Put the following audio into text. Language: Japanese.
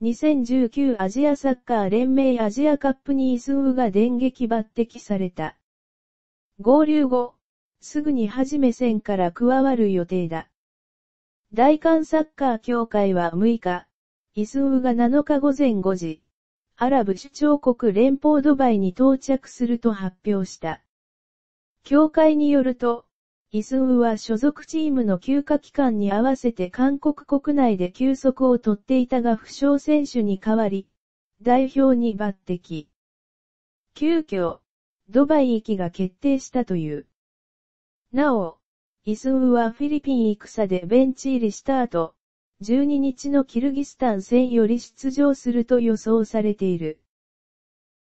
2019アジアサッカー連盟アジアカップにイスウが電撃抜擢された。合流後、すぐに始め戦から加わる予定だ。大韓サッカー協会は6日、イスウが7日午前5時、アラブ首長国連邦ドバイに到着すると発表した。協会によると、イスウは所属チームの休暇期間に合わせて韓国国内で休息を取っていたが負傷選手に代わり、代表に抜擢。急遽、ドバイ行きが決定したという。なお、イスウはフィリピン戦でベンチ入りした後、12日のキルギスタン戦より出場すると予想されている。